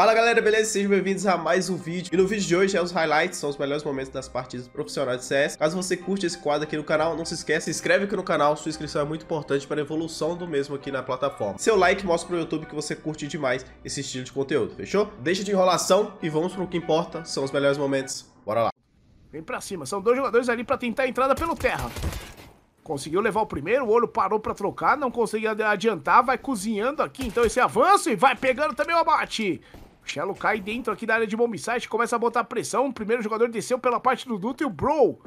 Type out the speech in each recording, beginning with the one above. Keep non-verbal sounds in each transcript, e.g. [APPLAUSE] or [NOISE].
Fala galera, beleza? Sejam bem-vindos a mais um vídeo. E no vídeo de hoje é os highlights, são os melhores momentos das partidas profissionais de CS. Caso você curte esse quadro aqui no canal, não se esqueça, se inscreve aqui no canal, sua inscrição é muito importante para a evolução do mesmo aqui na plataforma. Seu like mostra pro YouTube que você curte demais esse estilo de conteúdo, fechou? Deixa de enrolação e vamos pro que importa, são os melhores momentos. Bora lá. Vem para cima, são dois jogadores ali para tentar a entrada pelo terra. Conseguiu levar o primeiro, o olho parou pra trocar, não conseguiu adiantar, vai cozinhando aqui, então esse avanço e vai pegando também o abate. Shello cai dentro aqui da área de bomb site, começa a botar pressão. O primeiro jogador desceu pela parte do Duto e o Bro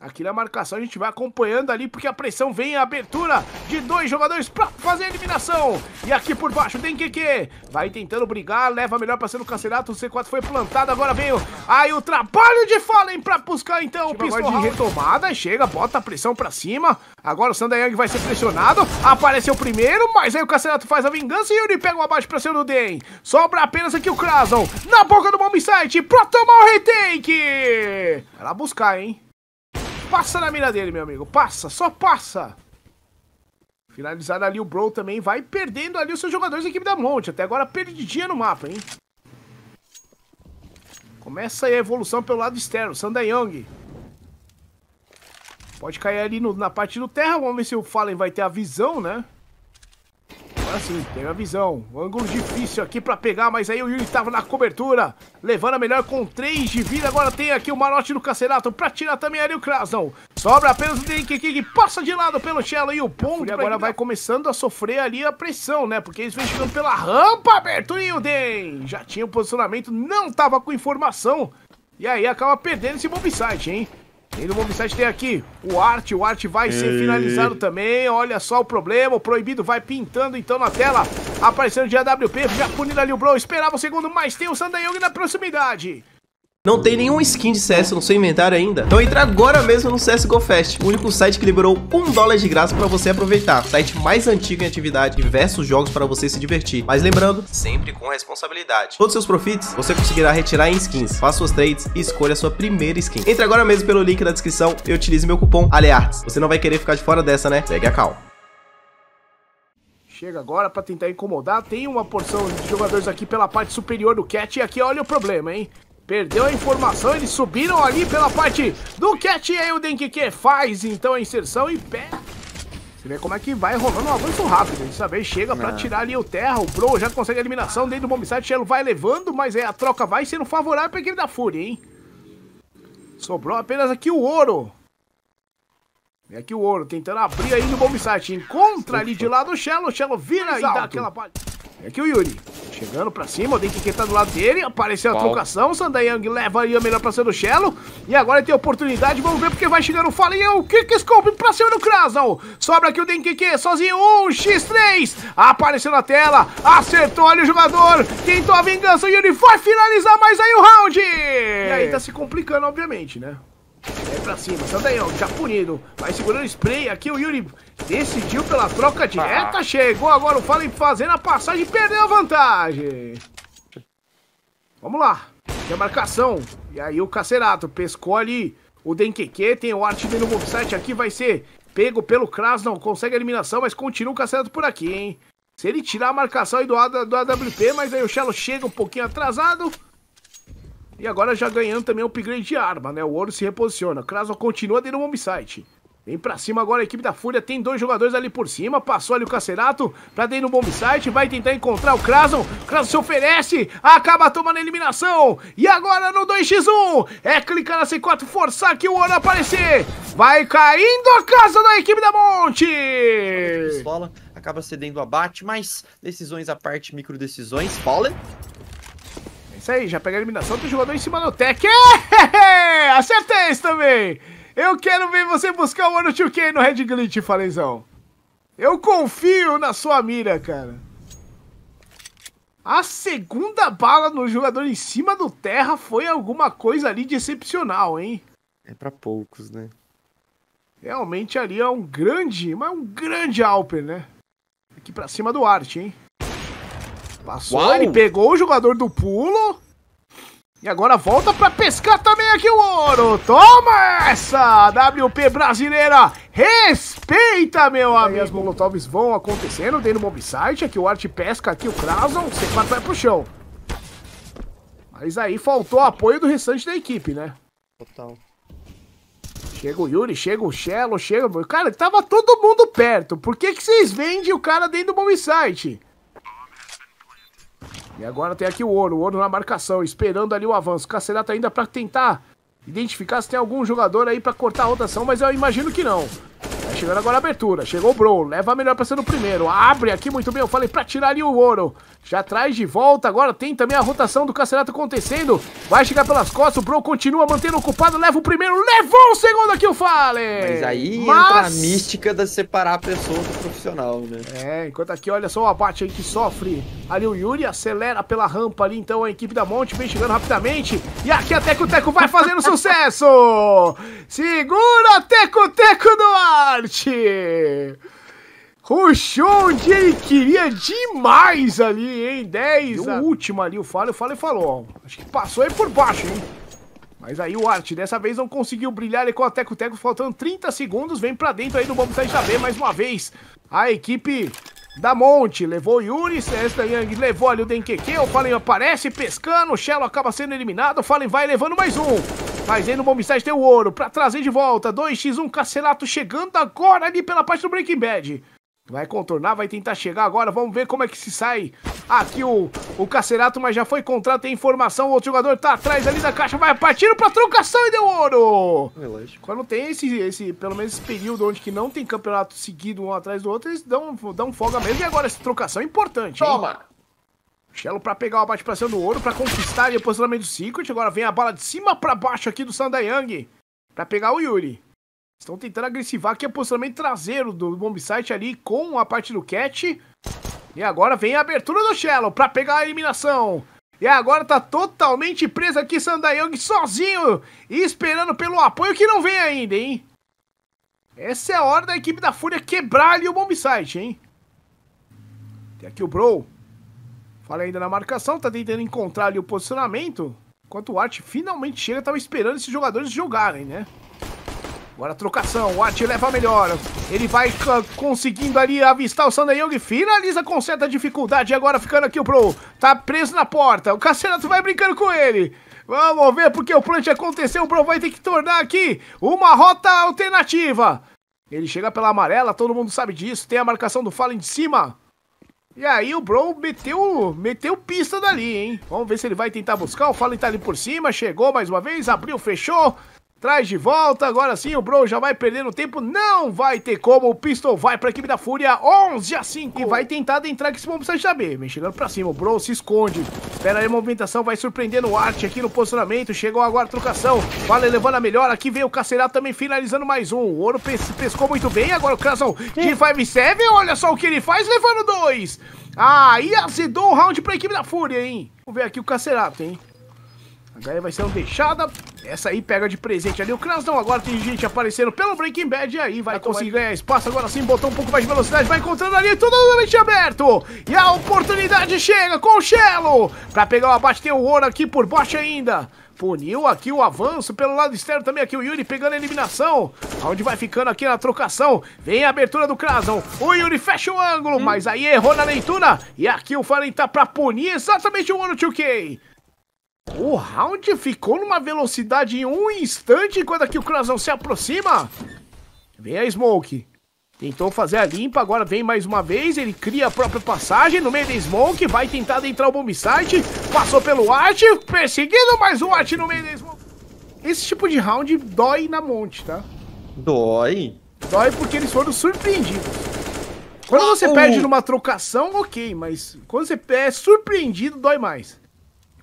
Aqui na marcação a gente vai acompanhando ali porque a pressão vem a abertura de dois jogadores para fazer a eliminação. E aqui por baixo tem QQ. Vai tentando brigar, leva melhor para ser no cancelato. O C4 foi plantado, agora veio. Aí o trabalho de Fallen para buscar então o pistol de retomada. Chega, bota a pressão para cima. Agora o Sandayang vai ser pressionado. Apareceu primeiro, mas aí o cancelato faz a vingança e o Yuri pega uma abaixo para ser do Den. Sobra apenas aqui o Krasão na boca do bomb site para tomar o retake. Vai lá buscar, hein? Passa na mira dele, meu amigo. Passa, só passa. Finalizado ali o Bro também. Vai perdendo ali os seus jogadores da equipe da Monte. Até agora perdidinha no mapa, hein? Começa aí a evolução pelo lado externo. Sandayong. Pode cair ali no, na parte do terra. Vamos ver se o Fallen vai ter a visão, né? Agora sim, teve a visão. ângulo difícil aqui pra pegar, mas aí o Yuri estava na cobertura. Levando a melhor com 3 de vida. Agora tem aqui o Marote do Cacerato pra tirar também ali o Krasnão. Sobra apenas o Drink que passa de lado pelo Shell e o ponto. agora vai começando a sofrer ali a pressão, né? Porque eles vêm chegando pela rampa, aberto e o Den já tinha o posicionamento, não tava com informação. E aí acaba perdendo esse bombsite, hein? Além do Bombicide tem aqui o Arte, o Arte vai ser finalizado também, olha só o problema, o Proibido vai pintando então na tela, aparecendo de AWP, já punido ali o Bro, esperava o segundo, mas tem o Sandayong na proximidade. Não tem nenhum skin de CS no seu inventário ainda. Então entra agora mesmo no CSGO Fest, o único site que liberou um dólar de graça para você aproveitar. Site mais antigo em atividade, diversos jogos para você se divertir. Mas lembrando, sempre com responsabilidade. Todos seus profits você conseguirá retirar em skins. Faça suas trades e escolha a sua primeira skin. Entre agora mesmo pelo link na descrição e utilize meu cupom ALEARTS. Você não vai querer ficar de fora dessa, né? Segue a calma chega agora para tentar incomodar. Tem uma porção de jogadores aqui pela parte superior do Cat. E aqui, olha o problema, hein? Perdeu a informação, eles subiram ali pela parte do Cat e aí o Denkike faz então a inserção e pé. Você vê como é que vai rolando um avanço rápido. Dessa vez chega para é. tirar ali o terra. O Bro já consegue a eliminação dentro do Bombsite. Chelo vai levando, mas aí é, a troca vai sendo favorável para aquele da Fúria, hein? Sobrou apenas aqui o ouro. E aqui o ouro tentando abrir aí no Bombsite. Encontra ali de lado o Chelo, O Chelo vira e dá aquela palha. E aqui o Yuri. Chegando pra cima, o Denkiken tá do lado dele, apareceu a trocação, Sandayang leva a melhor pra cima do Shello, e agora tem oportunidade, vamos ver porque vai chegando o é O Kick Scope pra cima do Krasal, sobra aqui o Denkiken sozinho, 1x3, apareceu na tela, acertou ali o jogador, tentou a vingança, e ele vai finalizar mais aí o round! E aí tá se complicando, obviamente, né? pra cima. Sandaião já punido. Vai segurando o spray. Aqui o Yuri decidiu pela troca direta. Ah. Chegou agora o Fallen fazendo a passagem. Perdeu a vantagem. Vamos lá. Tem a marcação. E aí o Cacerato pescou ali o Denkeke. Tem o Art no movesite aqui. Vai ser pego pelo Kras. Não consegue a eliminação, mas continua o Cacerato por aqui, hein? Se ele tirar a marcação aí do, a, do AWP, mas aí o Shallow chega um pouquinho atrasado. E agora já ganhando também um upgrade de arma, né? O ouro se reposiciona. Krasno continua dentro do bombsite. Vem pra cima agora a equipe da Fúria. Tem dois jogadores ali por cima. Passou ali o Cacerato pra dentro do bombsite. Vai tentar encontrar o Krasno. Krasno se oferece. Acaba tomando a eliminação. E agora no 2x1. É clicar na C4, forçar que o ouro aparecer. Vai caindo a casa da equipe da Monte. Pistola acaba cedendo o abate, mas decisões à parte, micro decisões. Fallen isso aí, já pega a eliminação do jogador em cima do Tech. É, é, é, acertei isso também! Eu quero ver você buscar o Ano 2K no Red Glitch, Falenzão. Eu confio na sua mira, cara. A segunda bala no jogador em cima do terra foi alguma coisa ali de excepcional, hein? É para poucos, né? Realmente ali é um grande, mas um grande Alper, né? Aqui para cima do Arte, hein? Passou, Uau. ele pegou o jogador do pulo. E agora volta pra pescar também aqui o ouro. Toma essa! WP brasileira, respeita, meu amigo. as molotovs vão acontecendo dentro do mob site. Aqui o Art pesca, aqui o Krauson. O C4 vai pro chão. Mas aí faltou apoio do restante da equipe, né? Total. Chega o Yuri, chega o Shello, chega... Cara, tava todo mundo perto. Por que que vocês vendem o cara dentro do mob site? E agora tem aqui o Ouro, o Ouro na marcação, esperando ali o avanço. Cacerato ainda para tentar identificar se tem algum jogador aí para cortar a rotação, mas eu imagino que não chegando agora a abertura. Chegou o Bro, leva a melhor pra ser no primeiro. Abre aqui muito bem, eu falei pra tirar ali o ouro. Já traz de volta, agora tem também a rotação do Cacerato acontecendo. Vai chegar pelas costas, o Bro continua mantendo ocupado, leva o primeiro, levou o segundo aqui o Fallen. Mas aí Mas... entra a mística de separar a pessoa do profissional, né? É, enquanto aqui, olha só o abate aí que sofre. Ali o Yuri acelera pela rampa ali, então a equipe da Monte vem chegando rapidamente. E aqui a Teco Teco vai fazendo [LAUGHS] sucesso! Segura Teco Teco do ar! forte! o onde ele queria demais ali, hein? 10. o último ali, o Fallen, o Falho falou. Ó, acho que passou aí por baixo, hein? Mas aí o Art dessa vez não conseguiu brilhar, ele com a Teco Teco faltando 30 segundos, vem pra dentro aí do Bombo B mais uma vez. A equipe da Monte levou o Yuri, Celesta Yang levou ali o Denkeke, o Fallen aparece pescando, o Shello acaba sendo eliminado, o Fallen vai levando mais um. Mas aí no Bomb Site tem o ouro pra trazer de volta. 2x1 Cacerato chegando agora ali pela parte do Breaking Bad. Vai contornar, vai tentar chegar agora. Vamos ver como é que se sai aqui o, o Cacerato, mas já foi contrato, tem informação. O outro jogador tá atrás ali da caixa, vai partindo pra trocação e deu ouro! É Quando tem esse, esse, pelo menos esse período onde que não tem campeonato seguido um atrás do outro, eles dão, dão folga mesmo. E agora essa trocação é importante. Toma! Shello pra pegar o abate pra cima do ouro, pra conquistar o posicionamento do Secret. Agora vem a bala de cima pra baixo aqui do Sandayang, pra pegar o Yuri. Estão tentando agressivar aqui o posicionamento traseiro do bombsite ali com a parte do Cat. E agora vem a abertura do Shello pra pegar a eliminação. E agora tá totalmente preso aqui Sandayang sozinho e esperando pelo apoio que não vem ainda, hein? Essa é a hora da equipe da Fúria quebrar ali o bombsite, hein? Tem aqui o Bro. Fala ainda na marcação, tá tentando encontrar ali o posicionamento. Enquanto o Art finalmente chega, tava esperando esses jogadores jogarem, né? Agora a trocação, o Art leva a melhor. Ele vai conseguindo ali avistar o Sander Young, finaliza com certa dificuldade. E agora ficando aqui o Pro, tá preso na porta. O Cassinato vai brincando com ele. Vamos ver porque o plant aconteceu. O Pro vai ter que tornar aqui uma rota alternativa. Ele chega pela amarela, todo mundo sabe disso. Tem a marcação do Fallen de cima. E aí o bro meteu, meteu pista dali, hein? Vamos ver se ele vai tentar buscar. O Fallen tá ali por cima, chegou mais uma vez, abriu, fechou. Traz de volta, agora sim, o Bro já vai perdendo tempo, não vai ter como, o Pistol vai pra equipe da Fúria, 11 a 5, e vai tentar entrar que esse momento precisa saber, vem chegando pra cima, o Bro se esconde, espera aí a movimentação, vai surpreendendo o Art aqui no posicionamento, chegou agora a trocação, vale levando a melhor, aqui vem o Cacerato também finalizando mais um, o Ouro pes pescou muito bem, agora o Krasão de 5-7, olha só o que ele faz, levando dois, aí ah, azedou o round pra equipe da Fúria, hein, vamos ver aqui o Cacerato, hein. Agora vai ser um deixada. Essa aí pega de presente ali o Krasnão. Agora tem gente aparecendo pelo Breaking Bad. E aí vai conseguir ganhar espaço. Agora sim, botou um pouco mais de velocidade. Vai encontrando ali tudo totalmente aberto. E a oportunidade chega com o Shello. Pra pegar o abate, tem o Ouro aqui por baixo ainda. Puniu aqui o avanço pelo lado externo também aqui o Yuri pegando a eliminação. Aonde vai ficando aqui na trocação. Vem a abertura do Krasão. O Yuri fecha o ângulo, hum. mas aí errou na leitura. E aqui o Fallen tá pra punir exatamente o ouro 2K. O round ficou numa velocidade em um instante quando aqui o Cruzão se aproxima. Vem a Smoke. Tentou fazer a limpa, agora vem mais uma vez, ele cria a própria passagem no meio da Smoke, vai tentar entrar o Bombsite, passou pelo Art, perseguindo mais um Art no meio da Smoke. Esse tipo de round dói na monte, tá? Dói? Dói porque eles foram surpreendidos. Quando você oh. perde numa trocação, ok, mas quando você é surpreendido, dói mais.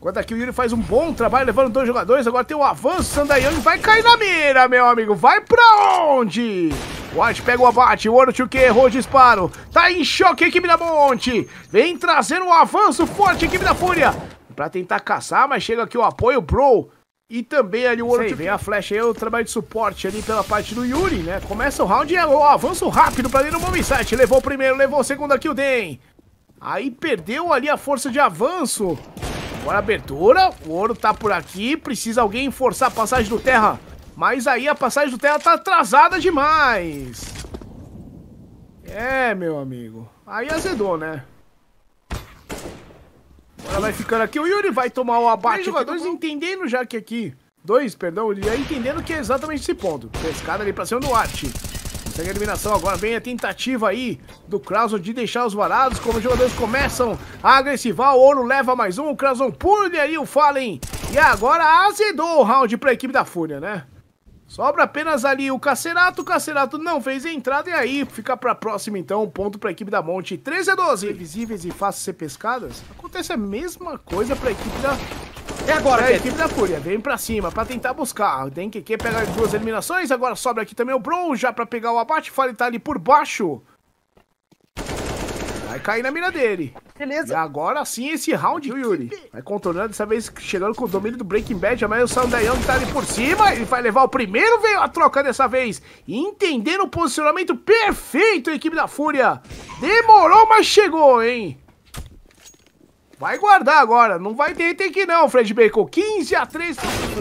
Enquanto aqui o Yuri faz um bom trabalho levando dois jogadores, agora tem o um avanço, Sandayang vai cair na mira, meu amigo, vai pra onde? White pega o abate, o que errou o disparo, tá em choque a equipe da Monte, vem trazendo um avanço forte a equipe da Fúria, pra tentar caçar, mas chega aqui o apoio, Bro, e também ali o Orochuke. vem a flecha aí, o trabalho de suporte ali pela parte do Yuri, né, começa o round e é o avanço rápido pra dentro do Bomb levou o primeiro, levou o segundo aqui o Den, aí perdeu ali a força de avanço, Agora abertura, o ouro tá por aqui, precisa alguém forçar a passagem do terra. Mas aí a passagem do terra tá atrasada demais. É, meu amigo. Aí azedou, né? Agora vai ficando aqui. O Yuri vai tomar o abate. Os jogadores do... entendendo já que aqui... Dois, perdão, ele já é entendendo que é exatamente esse ponto. Pescada ali pra cima do Arte. Segue a eliminação agora, vem a tentativa aí do Krauson de deixar os varados, como os jogadores começam a agressivar, o Ouro leva mais um, o Krauson pule ali o Fallen, e agora azedou o round para a equipe da Fúria, né? Sobra apenas ali o Cacerato, o Cacerato não fez a entrada, e aí fica pra próxima então, um ponto pra equipe da Monte, 13 a 12. Previsíveis e fáceis ser pescadas, acontece a mesma coisa pra equipe da é agora, é a equipe da Fúria. Vem pra cima pra tentar buscar. Tem que pegar duas eliminações. Agora sobra aqui também o Bron, já pra pegar o abate. Fale tá ali por baixo. Vai cair na mira dele. Beleza. E agora sim esse round, Yuri. Vai controlando, dessa vez chegando com o domínio do Breaking Bad. Mas o Sandayang tá ali por cima. Ele vai levar o primeiro. Veio a troca dessa vez. Entendendo o posicionamento perfeito equipe da Fúria. Demorou, mas chegou, hein? Vai guardar agora. Não vai ter item aqui não, Fred Bacon. 15 a 3.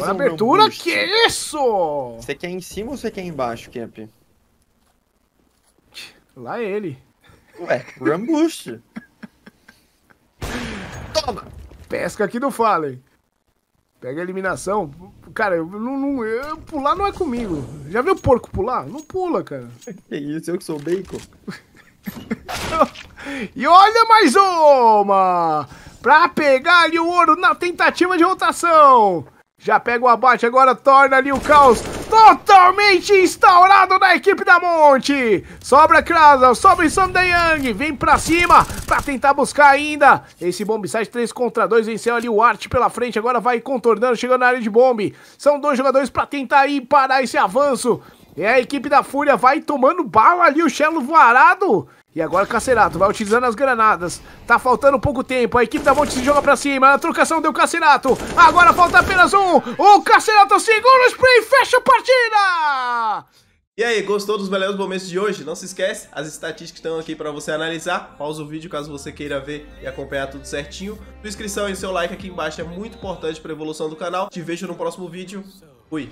abertura. Que isso? Você quer em cima ou você quer embaixo, Camp? Lá é ele. Ué, Rambush. Toma! Pesca aqui do Fallen. Pega a eliminação. Cara, eu, não, não eu, pular não é comigo. Já viu o porco pular? Não pula, cara. Que isso, eu que sou bacon. [LAUGHS] e olha mais uma! Pra pegar ali o ouro na tentativa de rotação. Já pega o abate, agora torna ali o caos totalmente instaurado na equipe da Monte. Sobra Krasa, sobra Sandayang, vem pra cima pra tentar buscar ainda. Esse bombsite 3 contra 2 venceu ali o Art pela frente, agora vai contornando, chegando na área de bombe. São dois jogadores pra tentar ir parar esse avanço e é, a equipe da Fúria vai tomando bala ali, o Chelo voarado. E agora o Cacerato vai utilizando as granadas. Tá faltando pouco tempo. A equipe da Monte se joga pra cima. A trocação deu Cacerato. Agora falta apenas um. O Cacerato segura o spray e fecha a partida. E aí, gostou dos melhores momentos de hoje? Não se esquece, as estatísticas estão aqui para você analisar. Pausa o vídeo caso você queira ver e acompanhar tudo certinho. Sua inscrição e seu like aqui embaixo é muito importante para evolução do canal. Te vejo no próximo vídeo. Fui!